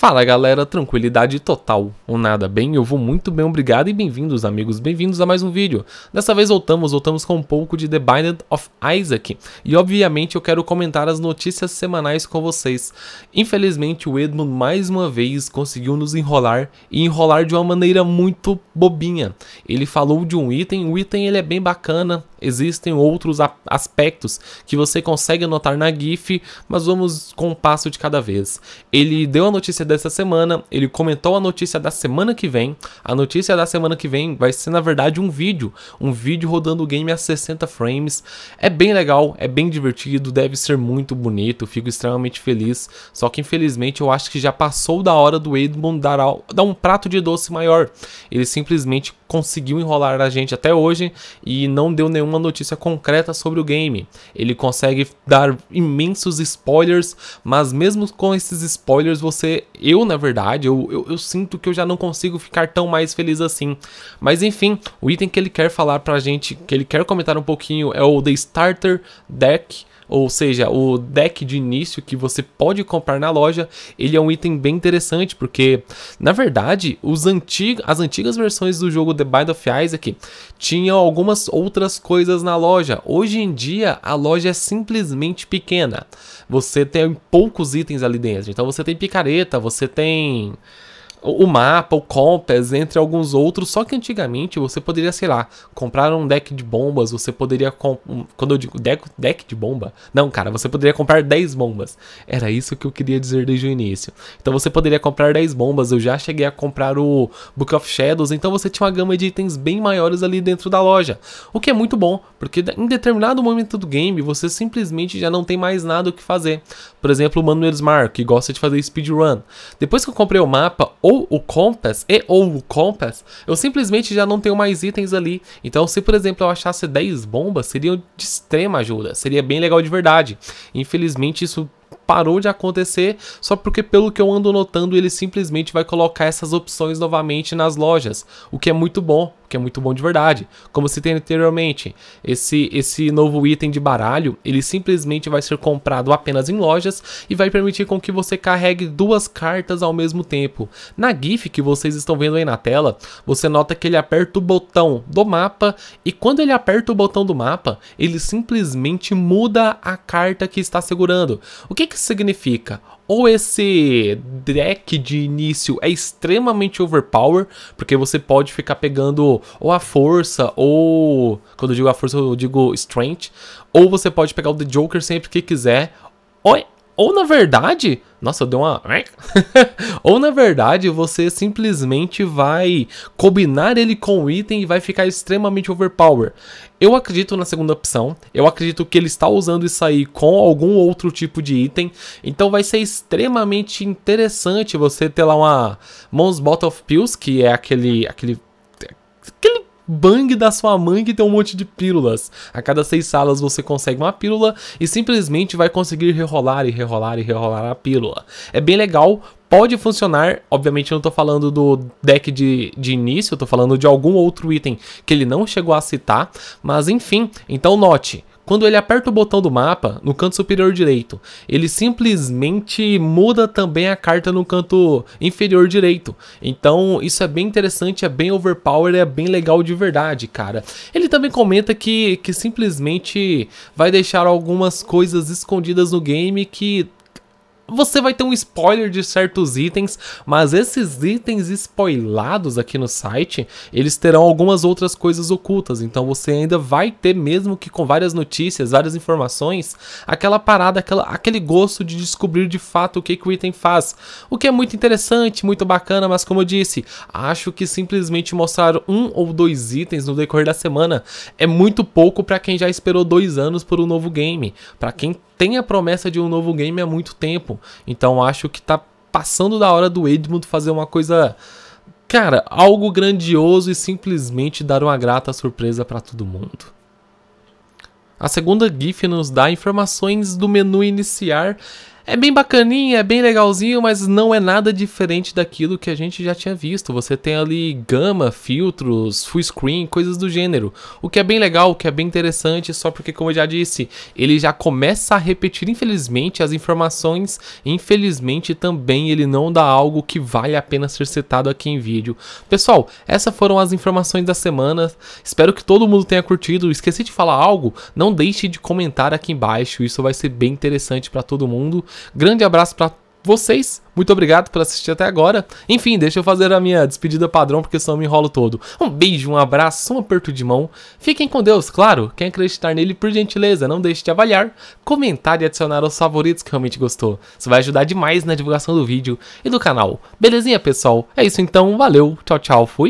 Fala galera, tranquilidade total ou nada bem? Eu vou muito bem, obrigado e bem-vindos amigos, bem-vindos a mais um vídeo. Dessa vez voltamos, voltamos com um pouco de The Binding of Isaac e obviamente eu quero comentar as notícias semanais com vocês. Infelizmente o Edmund mais uma vez conseguiu nos enrolar e enrolar de uma maneira muito bobinha. Ele falou de um item, o item ele é bem bacana, existem outros aspectos que você consegue anotar na GIF, mas vamos com um passo de cada vez. Ele deu a notícia dessa semana, ele comentou a notícia da semana que vem. A notícia da semana que vem vai ser, na verdade, um vídeo. Um vídeo rodando o game a 60 frames. É bem legal, é bem divertido, deve ser muito bonito, fico extremamente feliz. Só que, infelizmente, eu acho que já passou da hora do Edmond dar, ao, dar um prato de doce maior. Ele simplesmente conseguiu enrolar a gente até hoje e não deu nenhuma notícia concreta sobre o game. Ele consegue dar imensos spoilers, mas mesmo com esses spoilers, você. Eu, na verdade, eu, eu, eu sinto que eu já não consigo ficar tão mais feliz assim. Mas enfim, o item que ele quer falar pra gente, que ele quer comentar um pouquinho, é o The Starter Deck ou seja, o deck de início que você pode comprar na loja, ele é um item bem interessante, porque na verdade os as antigas versões do jogo The Bind of Isaac tinham algumas outras coisas na loja. Hoje em dia a loja é simplesmente pequena, você tem poucos itens ali dentro, então você tem picareta, você tem o mapa, o compass, entre alguns outros, só que antigamente você poderia, sei lá, comprar um deck de bombas, você poderia quando eu digo deck, deck de bomba, não, cara, você poderia comprar 10 bombas. Era isso que eu queria dizer desde o início. Então você poderia comprar 10 bombas, eu já cheguei a comprar o Book of Shadows, então você tinha uma gama de itens bem maiores ali dentro da loja. O que é muito bom, porque em determinado momento do game você simplesmente já não tem mais nada o que fazer. Por exemplo, o Manuel Smart, que gosta de fazer speedrun. Depois que eu comprei o mapa, ou o Compass, e ou o Compass, eu simplesmente já não tenho mais itens ali. Então, se por exemplo eu achasse 10 bombas, seria de extrema ajuda, seria bem legal de verdade. Infelizmente, isso parou de acontecer, só porque pelo que eu ando notando, ele simplesmente vai colocar essas opções novamente nas lojas, o que é muito bom que é muito bom de verdade. Como citei anteriormente, esse, esse novo item de baralho, ele simplesmente vai ser comprado apenas em lojas e vai permitir com que você carregue duas cartas ao mesmo tempo. Na GIF que vocês estão vendo aí na tela, você nota que ele aperta o botão do mapa e quando ele aperta o botão do mapa, ele simplesmente muda a carta que está segurando. O que, que isso significa? ou esse deck de início é extremamente overpower, porque você pode ficar pegando ou a força, ou. Quando eu digo a força, eu digo strength. Ou você pode pegar o The Joker sempre que quiser. Ou, ou na verdade, nossa, deu uma. Ou na verdade, você simplesmente vai combinar ele com o item e vai ficar extremamente overpower. Eu acredito na segunda opção. Eu acredito que ele está usando isso aí com algum outro tipo de item. Então vai ser extremamente interessante você ter lá uma Mons Bottle of Pills, que é aquele. aquele. aquele bang da sua mãe que tem um monte de pílulas. A cada seis salas você consegue uma pílula e simplesmente vai conseguir rerolar e rerolar e rerolar a pílula. É bem legal, pode funcionar. Obviamente, eu não tô falando do deck de, de início, eu tô falando de algum outro item que ele não chegou a citar. Mas enfim, então note: quando ele aperta o botão do mapa, no canto superior direito, ele simplesmente muda também a carta no canto inferior direito. Então, isso é bem interessante, é bem overpower, é bem legal de verdade, cara. Ele também comenta que, que simplesmente vai deixar algumas coisas escondidas no game que você vai ter um spoiler de certos itens, mas esses itens spoilados aqui no site, eles terão algumas outras coisas ocultas, então você ainda vai ter mesmo que com várias notícias, várias informações, aquela parada, aquela, aquele gosto de descobrir de fato o que, que o item faz, o que é muito interessante, muito bacana, mas como eu disse, acho que simplesmente mostrar um ou dois itens no decorrer da semana é muito pouco para quem já esperou dois anos por um novo game, para quem tem a promessa de um novo game há muito tempo. Então acho que tá passando da hora do Edmund fazer uma coisa. Cara, algo grandioso e simplesmente dar uma grata surpresa para todo mundo. A segunda GIF nos dá informações do menu iniciar é bem bacaninha, é bem legalzinho, mas não é nada diferente daquilo que a gente já tinha visto. Você tem ali gama, filtros, full screen, coisas do gênero. O que é bem legal, o que é bem interessante, só porque, como eu já disse, ele já começa a repetir, infelizmente, as informações. Infelizmente, também ele não dá algo que vale a pena ser citado aqui em vídeo. Pessoal, essas foram as informações da semana. Espero que todo mundo tenha curtido. Esqueci de falar algo? Não deixe de comentar aqui embaixo, isso vai ser bem interessante para todo mundo. Grande abraço para vocês. Muito obrigado por assistir até agora. Enfim, deixa eu fazer a minha despedida padrão, porque senão eu me enrolo todo. Um beijo, um abraço, um aperto de mão. Fiquem com Deus, claro. Quem acreditar nele, por gentileza, não deixe de avaliar, comentar e adicionar os favoritos que realmente gostou. Isso vai ajudar demais na divulgação do vídeo e do canal. Belezinha, pessoal? É isso então, valeu, tchau, tchau, fui.